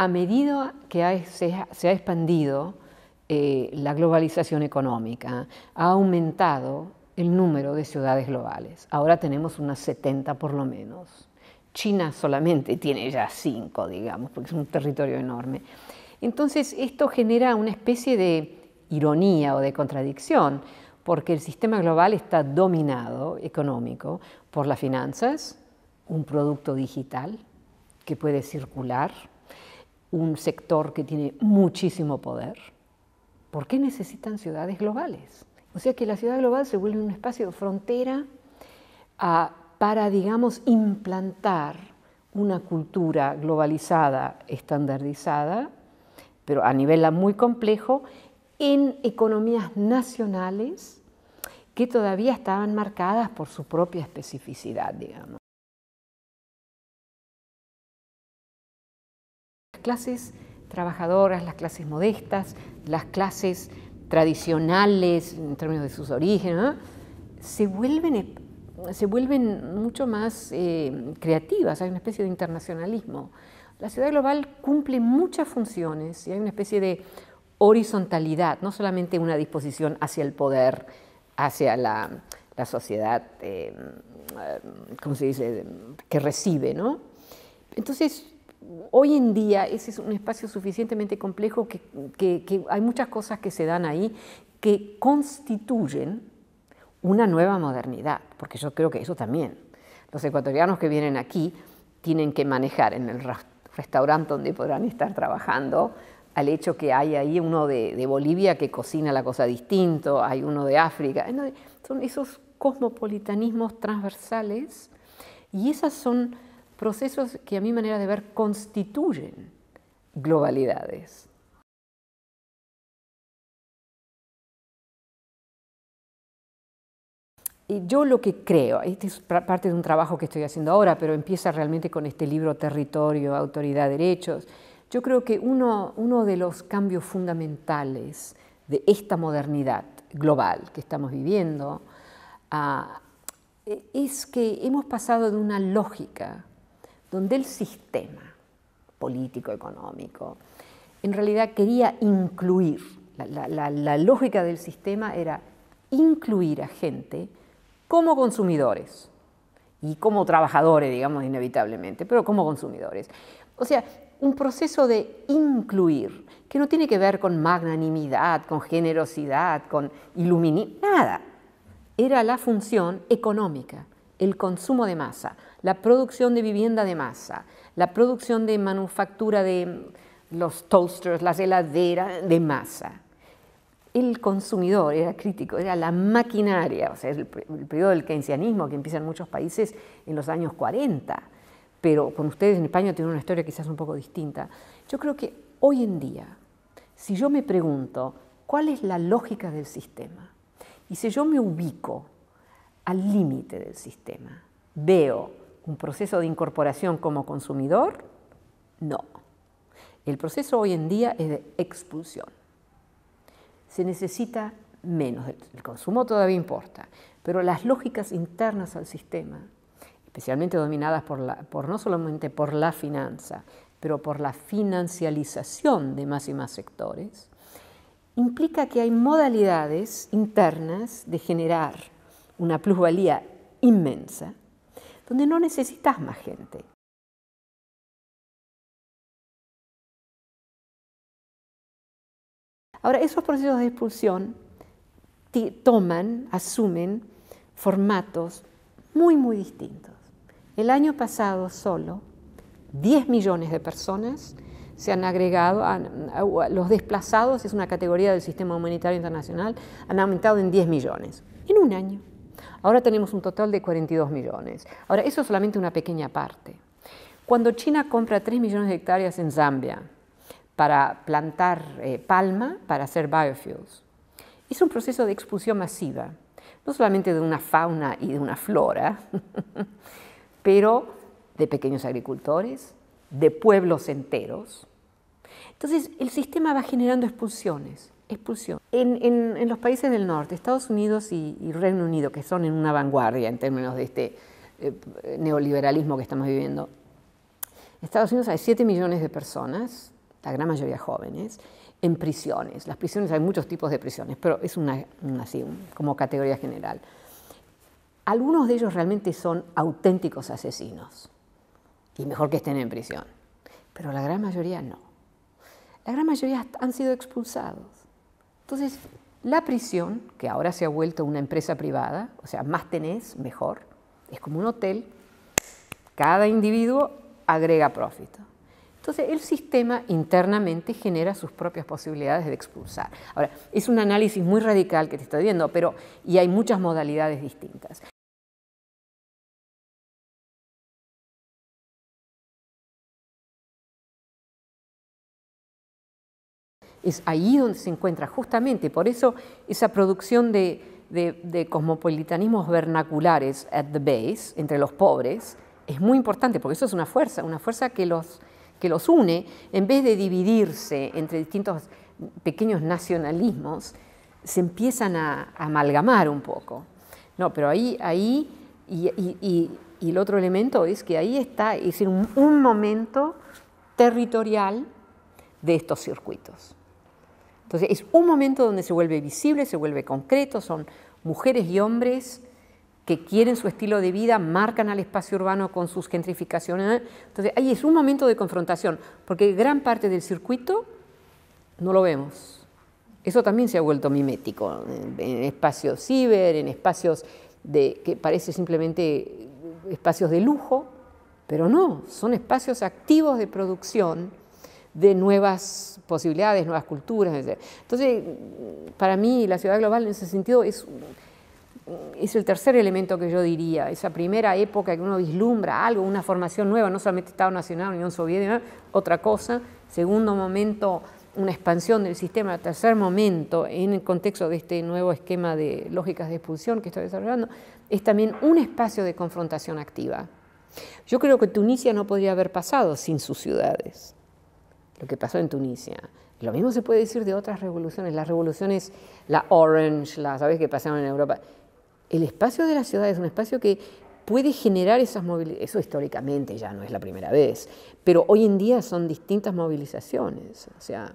a medida que se, ha expandido eh, la globalización económica, ha aumentado el número de ciudades globales. Ahora tenemos unas 70 por lo menos. China solamente tiene ya 5, digamos, porque es un territorio enorme. Entonces, esto genera una especie de ironía o de contradicción, porque el sistema global está dominado económico por las finanzas, un producto digital que puede circular, un sector que tiene muchísimo poder, ¿por qué necesitan ciudades globales? O sea que la ciudad global se vuelve un espacio de frontera ah, para, digamos, implantar una cultura globalizada, estandarizada, pero a nivel muy complejo, en economías nacionales que todavía estaban marcadas por su propia especificidad, digamos. clases trabajadoras, las clases modestas, las clases tradicionales en términos de sus orígenes, se, vuelven, se vuelven mucho más eh, creativas, hay una especie de internacionalismo. La ciudad global cumple muchas funciones y hay una especie de horizontalidad, no solamente una disposición hacia el poder, hacia la, sociedad, eh, eh, se dice?, que recibe, ¿no? Entonces, hoy en día ese es un espacio suficientemente complejo que, hay muchas cosas que se dan ahí que constituyen una nueva modernidad, porque yo creo que eso también. Los ecuatorianos que vienen aquí tienen que manejar en el restaurante donde podrán estar trabajando al hecho que hay ahí uno de, de Bolivia que cocina la cosa distinto, hay uno de África. Son esos cosmopolitanismos transversales y esas son procesos que a mi manera de ver constituyen globalidades. Y yo lo que creo, este es parte de un trabajo que estoy haciendo ahora, pero empieza realmente con este libro Territorio, Autoridad, Derechos, yo creo que uno, de los cambios fundamentales de esta modernidad global que estamos viviendo ah, e-, es que hemos pasado de una lógica donde el sistema político, económico, en realidad quería incluir, la, lógica del sistema era incluir a gente como consumidores y como trabajadores, digamos, inevitablemente, pero como consumidores. O sea, un proceso de incluir, que no tiene que ver con magnanimidad, con generosidad, con iluminismo, nada. Era la función económica el consumo de masa, la producción de vivienda de masa, la producción de manufactura de mm, los toasters, las heladeras de masa. El consumidor era crítico, era la maquinaria, o sea, el, periodo del keynesianismo que empieza en muchos países en los años 40, pero con ustedes en España tiene una historia quizás un poco distinta. Yo creo que hoy en día, si yo me pregunto cuál es la lógica del sistema y si yo me ubico al límite del sistema. ¿Veo un proceso de incorporación como consumidor? No. El proceso hoy en día es de expulsión. Se necesita menos, el consumo todavía importa, pero las lógicas internas al sistema, especialmente dominadas por, no solamente por la finanza, pero por la financialización de más y más sectores, implica que hay modalidades internas de generar una plusvalía inmensa, donde no necesitas más gente. Ahora, esos procesos de expulsión toman, asumen formatos muy, muy distintos. El año pasado solo, 10 millones de personas se han agregado, a, los desplazados, es una categoría del sistema humanitario internacional, han aumentado en 10 millones, en un año. Ahora tenemos un total de 42 millones. Ahora, eso es solamente una pequeña parte. Cuando China compra 3 millones de hectáreas en Zambia para plantar eh, palma para hacer biofuels, es un proceso de expulsión masiva, no solamente de una fauna y de una flora, pero de pequeños agricultores, de pueblos enteros. Entonces, el sistema va generando expulsiones expulsión. En, los países del norte, Estados Unidos y, Reino Unido, que son en una vanguardia en términos de este eh, neoliberalismo que estamos viviendo, Estados Unidos hay 7 millones de personas, la gran mayoría jóvenes, en prisiones. Las prisiones, hay muchos tipos de prisiones, pero es una, una así, como categoría general. Algunos de ellos realmente son auténticos asesinos y mejor que estén en prisión, pero la gran mayoría no. La gran mayoría han sido expulsados entonces, la prisión, que ahora se ha vuelto una empresa privada, o sea, más tenés, mejor, es como un hotel, cada individuo agrega profit. Entonces, el sistema internamente genera sus propias posibilidades de expulsar. Ahora, es un análisis muy radical que te estoy viendo, pero y hay muchas modalidades distintas. Es ahí donde se encuentra, justamente. Por eso esa producción de, cosmopolitanismos vernaculares at the base, entre los pobres, es muy importante, porque eso es una fuerza, una fuerza que los, une, en vez de dividirse entre distintos pequeños nacionalismos, se empiezan a, amalgamar un poco. No, pero ahí, ahí y, el otro elemento es que ahí está, es un, un momento territorial de estos circuitos. Entonces es un momento donde se vuelve visible, se vuelve concreto, son mujeres y hombres que quieren su estilo de vida, marcan al espacio urbano con sus gentrificaciones. ¿eh? Entonces ahí es un momento de confrontación, porque gran parte del circuito no lo vemos. Eso también se ha vuelto mimético, en, espacios ciber, en espacios de, que parece simplemente espacios de lujo, pero no, son espacios activos de producción de nuevas posibilidades, nuevas culturas. Entonces, para mí la ciudad global en ese sentido es, es el tercer elemento que yo diría, esa primera época que uno vislumbra algo, una formación nueva, no solamente Estado Nacional, Unión Soviética, otra cosa, segundo momento una expansión del sistema, tercer momento, en el contexto de este nuevo esquema de lógicas de expulsión que estoy desarrollando, es también un espacio de confrontación activa. Yo creo que Tunisia no podría haber pasado sin sus ciudades lo que pasó en Tunisia. Lo mismo se puede decir de otras revoluciones, las revoluciones, la Orange, las ¿sabes? que pasaron en Europa. El espacio de la ciudad es un espacio que puede generar esas movilizaciones, eso históricamente ya no es la primera vez, pero hoy en día son distintas movilizaciones. O sea,